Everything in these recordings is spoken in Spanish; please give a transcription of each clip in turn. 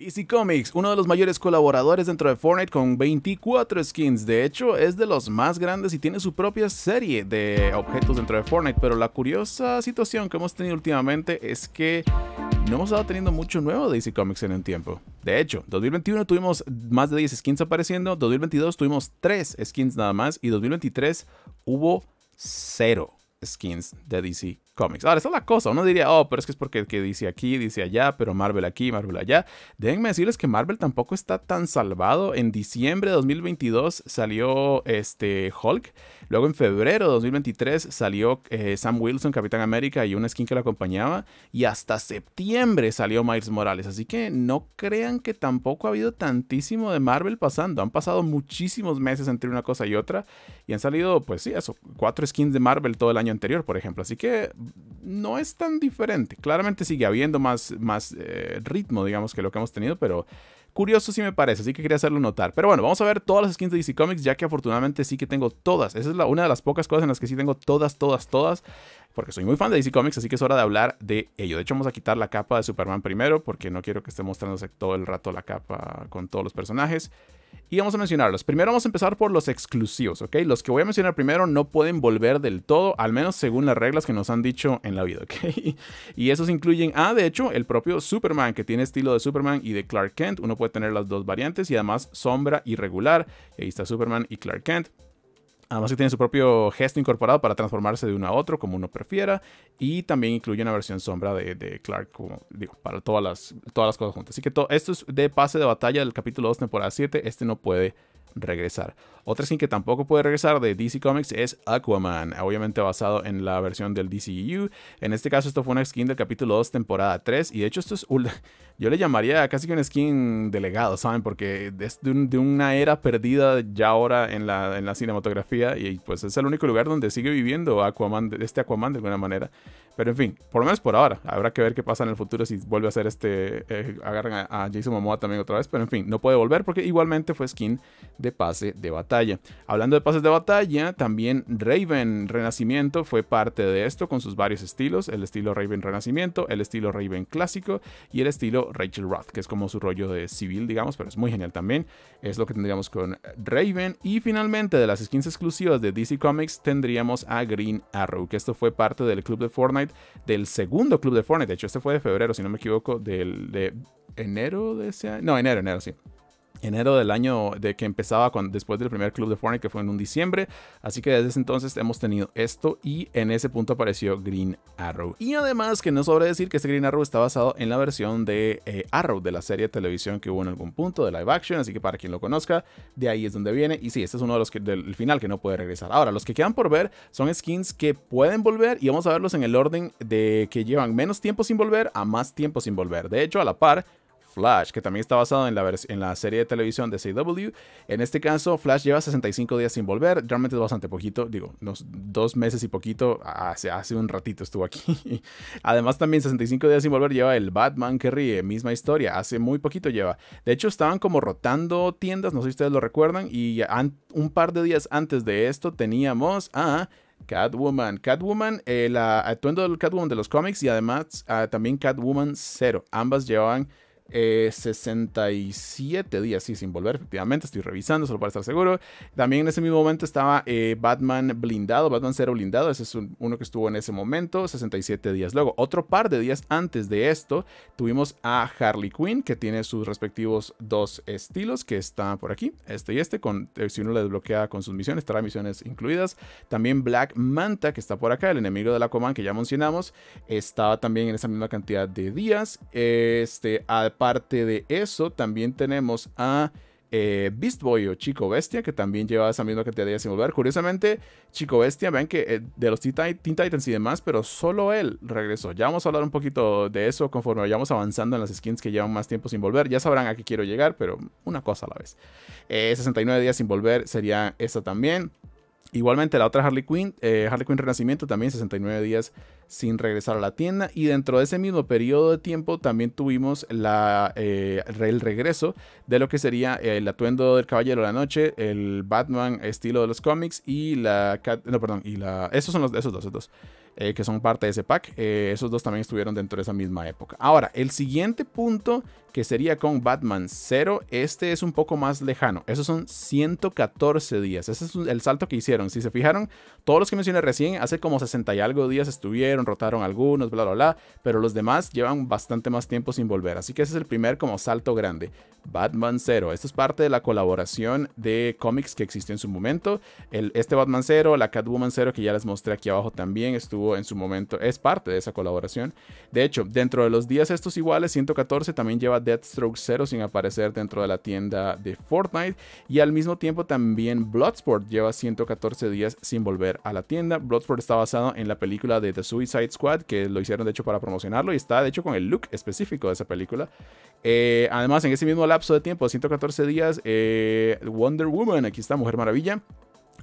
Easy Comics, uno de los mayores colaboradores dentro de Fortnite con 24 skins, de hecho es de los más grandes y tiene su propia serie de objetos dentro de Fortnite, pero la curiosa situación que hemos tenido últimamente es que no hemos estado teniendo mucho nuevo de Easy Comics en un tiempo. De hecho, 2021 tuvimos más de 10 skins apareciendo, 2022 tuvimos 3 skins nada más y 2023 hubo 0 skins de DC Comics. Ahora, esa es la cosa. Uno diría, oh, pero es que es porque dice aquí, dice allá, pero Marvel aquí, Marvel allá. Déjenme decirles que Marvel tampoco está tan salvado. En diciembre de 2022 salió este Hulk. Luego en febrero de 2023 salió eh, Sam Wilson, Capitán América y una skin que lo acompañaba. Y hasta septiembre salió Miles Morales. Así que no crean que tampoco ha habido tantísimo de Marvel pasando. Han pasado muchísimos meses entre una cosa y otra. Y han salido, pues sí, eso, cuatro skins de Marvel todo el año anterior, por ejemplo. Así que no es tan diferente. Claramente sigue habiendo más, más eh, ritmo, digamos, que lo que hemos tenido, pero curioso si me parece, así que quería hacerlo notar. Pero bueno, vamos a ver todas las skins de DC Comics, ya que afortunadamente sí que tengo todas. Esa es la, una de las pocas cosas en las que sí tengo todas, todas, todas. Porque soy muy fan de DC Comics, así que es hora de hablar de ello. De hecho, vamos a quitar la capa de Superman primero, porque no quiero que esté mostrándose todo el rato la capa con todos los personajes y vamos a mencionarlos. Primero vamos a empezar por los exclusivos, ¿ok? Los que voy a mencionar primero no pueden volver del todo, al menos según las reglas que nos han dicho en la vida, ¿ok? Y esos incluyen, ah, de hecho, el propio Superman, que tiene estilo de Superman y de Clark Kent. Uno puede tener las dos variantes y además sombra irregular. Ahí está Superman y Clark Kent. Además que tiene su propio gesto incorporado para transformarse de uno a otro como uno prefiera. Y también incluye una versión sombra de, Clark, para todas las, todas las cosas juntas. Así que esto es de pase de batalla del capítulo 2, temporada 7. Este no puede regresar. Otra skin que tampoco puede regresar de DC Comics es Aquaman, obviamente basado en la versión del DCU. E en este caso, esto fue una skin del capítulo 2, temporada 3. Y de hecho, esto es yo le llamaría casi que un skin delegado, ¿saben? Porque es de, una era perdida ya ahora en la, en la, cinematografía y pues es el único lugar donde sigue viviendo Aquaman, este Aquaman de alguna manera. Pero en fin, por lo menos por ahora. Habrá que ver qué pasa en el futuro si vuelve a hacer este... Eh, agarran a, a, Jason Momoa también otra vez. Pero en fin, no puede volver porque igualmente fue skin de pase de batalla. Hablando de pases de batalla, también Raven Renacimiento fue parte de esto con sus varios estilos. El estilo Raven Renacimiento, el estilo Raven Clásico y el estilo Rachel Roth, que es como su rollo de civil, digamos, pero es muy genial también. Es lo que tendríamos con Raven. Y finalmente, de las skins exclusivas de DC Comics, tendríamos a Green Arrow, que esto fue parte del club de Fortnite, del segundo club de Fortnite. De hecho, este fue de febrero, si no me equivoco, del, de enero de ese año. No, enero, enero, sí enero del año de que empezaba después del primer club de Fortnite que fue en un diciembre. Así que desde ese entonces hemos tenido esto y en ese punto apareció Green Arrow. Y además que no sobre decir que este Green Arrow está basado en la versión de eh, Arrow de la serie de televisión que hubo en algún punto de live action. Así que para quien lo conozca, de ahí es donde viene. Y sí, este es uno de los que, del final que no puede regresar. Ahora, los que quedan por ver son skins que pueden volver y vamos a verlos en el orden de que llevan menos tiempo sin volver a más tiempo sin volver. De hecho, a la par, Flash, que también está basado en la, serie de televisión de CW. En este caso, Flash lleva 65 días sin volver, realmente es bastante poquito, digo, dos meses y poquito, hace, hace un ratito estuvo aquí. Además, también 65 días sin volver lleva el Batman que ríe, misma historia, hace muy poquito lleva. De hecho, estaban como rotando tiendas, no sé si ustedes lo recuerdan, y un par de días antes de esto teníamos a... Catwoman. Catwoman, eh, el atuendo del Catwoman de los cómics y además ah, también Catwoman 0. Ambas llevaban 67 eh, días sí, sin volver, efectivamente, estoy revisando solo para estar seguro. También en ese mismo momento estaba eh, Batman blindado, Batman cero blindado, ese es uno que estuvo en ese momento, 67 días. Luego, otro par de días antes de esto, tuvimos a Harley Quinn, que tiene sus respectivos dos estilos, que está por aquí, este y este, con, eh, si uno le desbloquea con sus misiones, estará misiones incluidas. También Black Manta, que está por acá, el enemigo de la Coman, que ya mencionamos, estaba también en esa misma cantidad de días. Este, a parte de eso, también tenemos a eh, Beast Boy o Chico Bestia, que también lleva esa misma cantidad de días sin volver. Curiosamente, Chico Bestia, ven que eh, de los Teen Titans y demás, pero solo él regresó. Ya vamos a hablar un poquito de eso conforme vayamos avanzando en las skins que llevan más tiempo sin volver. Ya sabrán a qué quiero llegar, pero una cosa a la vez. 69 eh, días sin volver sería esta también. Igualmente la otra Harley Quinn, eh, Harley Quinn Renacimiento también 69 días sin regresar a la tienda y dentro de ese mismo periodo de tiempo también tuvimos la, eh, el regreso de lo que sería el atuendo del Caballero de la Noche, el Batman estilo de los cómics y la... No, perdón, y la... Esos son los, esos dos, esos dos. Eh, que son parte de ese pack. esos dos también estuvieron dentro de esa misma época. Ahora, el siguiente punto que sería con Batman 0. Este es un poco más lejano. Esos son 114 días. Ese es el salto que hicieron. Si se fijaron, todos los que mencioné recién, hace como 60 y algo días estuvieron, rotaron algunos, bla, bla, bla. Pero los demás llevan bastante más tiempo sin volver. Así que ese es el primer como salto grande. Batman 0. Esto es parte de la colaboración de cómics que existió en su momento. este Batman 0, la Catwoman 0 que ya les mostré aquí abajo también estuvo en su momento. Es parte de esa colaboración. De hecho, dentro de los días estos iguales, 114 también lleva Deathstroke 0 sin aparecer dentro de la tienda de Fortnite y al mismo tiempo también Bloodsport lleva 114 días sin volver a la tienda. Bloodsport está basado en la película de The Suicide Squad que lo hicieron de hecho para promocionarlo y está de hecho con el look específico de esa película. Eh, además en ese mismo lapso de tiempo, 114 días, eh, Wonder Woman, aquí está Mujer Maravilla.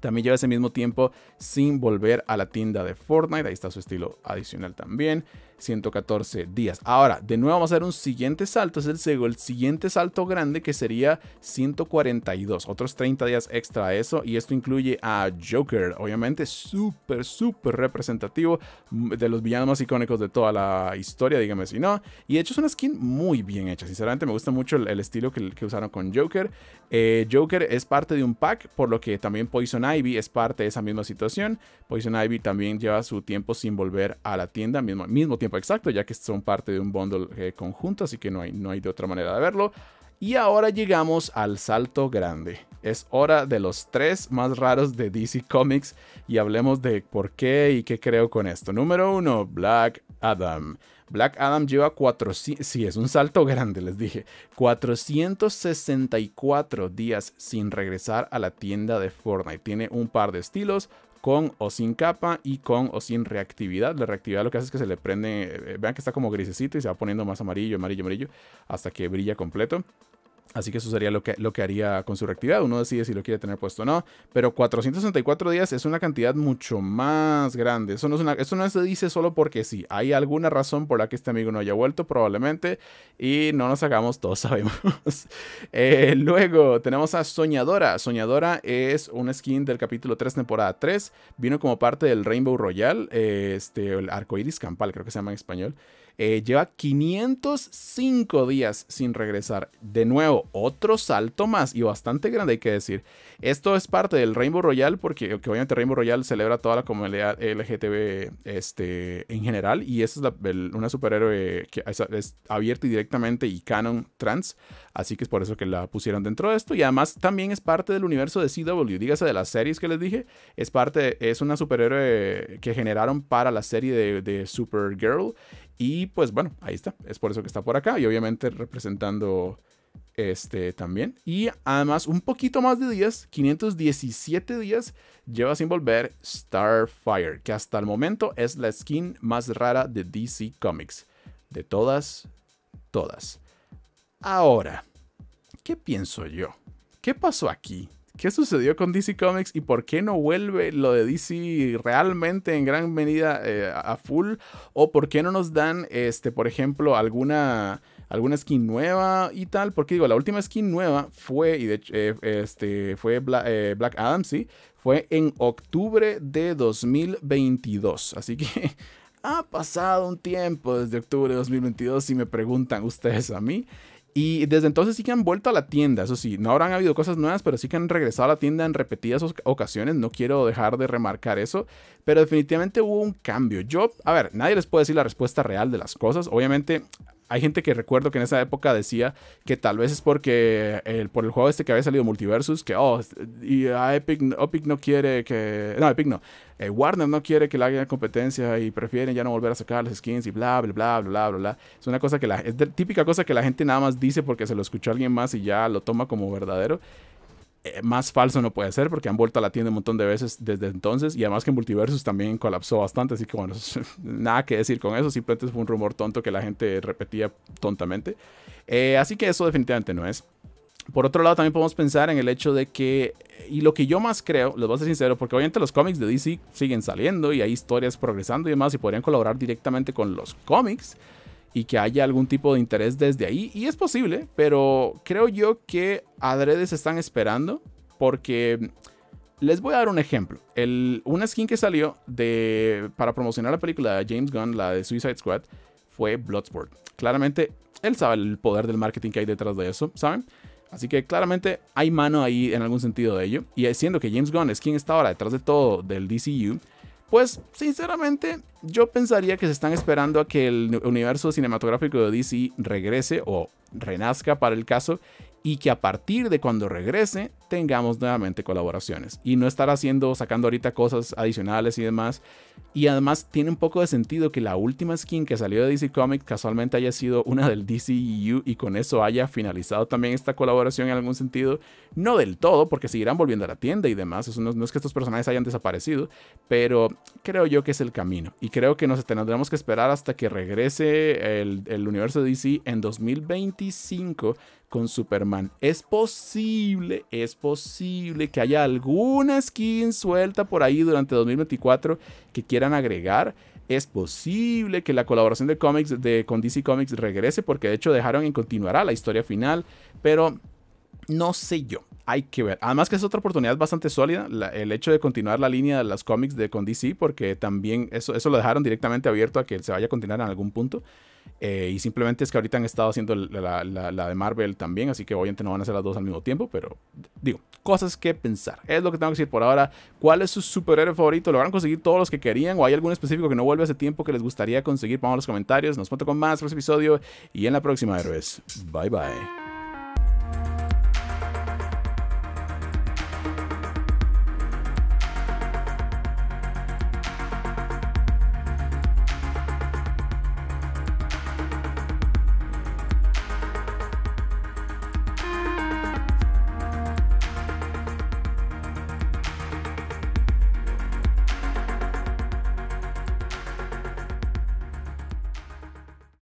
También lleva ese mismo tiempo sin volver a la tienda de Fortnite. Ahí está su estilo adicional también. 114 días. Ahora, de nuevo vamos a hacer un siguiente salto, es el, el siguiente salto grande que sería 142, otros 30 días extra a eso y esto incluye a Joker, obviamente súper, súper representativo mm, de los villanos más icónicos de toda la historia, dígame si no, y de hecho es una skin muy bien hecha, sinceramente me gusta mucho el, estilo que, que usaron con Joker eh, Joker es parte de un pack, por lo que también Poison Ivy es parte de esa misma situación. Poison Ivy también lleva su tiempo sin volver a la tienda, mismo, mismo tiempo exacto, ya que son parte de un bundle eh, conjunto, así que no hay, no hay de otra manera de verlo. Y ahora llegamos al salto grande. Es hora de los tres más raros de DC Comics y hablemos de por qué y qué creo con esto. Número uno, Black Adam. Black Adam lleva 400, sí, es un salto grande, les dije, 464 días sin regresar a la tienda de Fortnite. Tiene un par de estilos, con o sin capa y con o sin reactividad. La reactividad lo que hace es que se le prende, eh, vean que está como grisecito y se va poniendo más amarillo, amarillo, amarillo, hasta que brilla completo. Así que eso sería lo que, lo que haría con su reactividad. Uno decide si lo quiere tener puesto o no. Pero 464 días es una cantidad mucho más grande. Eso no, no se dice solo porque sí. Hay alguna razón por la que este amigo no haya vuelto, probablemente. Y no nos hagamos, todos sabemos. Eh, luego tenemos a Soñadora. Soñadora es un skin del capítulo 3, temporada 3. Vino como parte del Rainbow Royal, eh, este, el iris campal, creo que se llama en español. Eh, lleva 505 días sin regresar. De nuevo, otro salto más y bastante grande hay que decir. Esto es parte del Rainbow Royal porque que obviamente Rainbow Royal celebra toda la comunidad LGTB este, en general y esa es una superhéroe que es, abierta y directamente y canon trans. Así que es por eso que la pusieron dentro de esto y además también es parte del universo de CW. Dígase de las series que les dije, es parte, es una superhéroe que generaron para la serie de Supergirl y pues bueno, ahí está. Es por eso que está por acá. Y obviamente representando este también. Y además un poquito más de días, 517 días, lleva sin volver Starfire, que hasta el momento es la skin más rara de DC Comics. De todas, todas. Ahora, ¿qué pienso yo? ¿Qué pasó aquí? ¿Qué sucedió con DC Comics y por qué no vuelve lo de DC realmente en gran medida eh, a full? ¿O por qué no nos dan, este, por ejemplo, alguna, alguna skin nueva y tal? Porque digo, la última skin nueva fue, y de eh, este, fue Black, eh, Black Adam, sí, fue en octubre de 2022. Así que ha pasado un tiempo desde octubre de 2022 si me preguntan ustedes a mí. Y desde entonces sí que han vuelto a la tienda, eso sí, no habrán habido cosas nuevas, pero sí que han regresado a la tienda en repetidas ocasiones, no quiero dejar de remarcar eso, pero definitivamente hubo un cambio. Yo, a ver, nadie les puede decir la respuesta real de las cosas, obviamente hay gente que recuerdo que en esa época decía que tal vez es porque por el juego este que había salido Multiversus, que oh, y Epic, Epic no quiere que. No, Epic no. Eh, Warner no quiere que le haga competencia y prefieren ya no volver a sacar las skins y bla, bla, bla, bla, bla, bla. Es una cosa que la. Es típica cosa que la gente nada más dice porque se lo escuchó alguien más y ya lo toma como verdadero. Eh, más falso no puede ser porque han vuelto a la tienda un montón de veces desde entonces y además que en Multiversus también colapsó bastante, así que bueno, nada que decir con eso, simplemente fue un rumor tonto que la gente repetía tontamente. Eh, así que eso definitivamente no es. Por otro lado, también podemos pensar en el hecho de que, y lo que yo más creo, les voy a ser sincero, porque obviamente los cómics de DC siguen saliendo y hay historias progresando y demás, y podrían colaborar directamente con los cómics y que haya algún tipo de interés desde ahí. Y es posible, pero creo yo que adredes están esperando porque les voy a dar un ejemplo. El, una skin que salió de, para promocionar la película de James Gunn, la de Suicide Squad, fue Bloodsport. Claramente, él sabe el poder del marketing que hay detrás de eso, ¿saben? Así que claramente hay mano ahí en algún sentido de ello. Y siendo que James Gunn es quien está ahora detrás de todo del DCU, pues sinceramente yo pensaría que se están esperando a que el universo cinematográfico de DC regrese o renazca para el caso y que a partir de cuando regrese tengamos nuevamente colaboraciones y no estar haciendo, sacando ahorita cosas adicionales y demás. Y además tiene un poco de sentido que la última skin que salió de DC Comics casualmente haya sido una del DCU... E y con eso haya finalizado también esta colaboración en algún sentido. No del todo, porque seguirán volviendo a la tienda y demás. Eso no, es que estos personajes hayan desaparecido, pero creo yo que es el camino. Y creo que nos tendremos que esperar hasta que regrese el, el universo de DC en 2025 con Superman. Es posible, es posible que haya alguna skin suelta por ahí durante 2024 que quieran agregar. Es posible que la colaboración de cómics de, con DC Comics regrese porque de hecho dejaron en continuará la historia final, pero no sé yo. Hay que ver. Además que es otra oportunidad bastante sólida, el hecho de continuar la línea de las cómics de con DC, porque también eso, eso lo dejaron directamente abierto a que se vaya a continuar en algún punto. Eh, y simplemente es que ahorita han estado haciendo la, de Marvel también, así que obviamente no van a hacer las dos al mismo tiempo, pero digo, cosas que pensar. Es lo que tengo que decir por ahora. ¿Cuál es su superhéroe favorito? ¿Lograron conseguir todos los que querían? ¿O hay algún específico que no vuelve hace tiempo que les gustaría conseguir? pongan los comentarios. Nos vemos con más por episodio y en la próxima, héroes. Bye bye.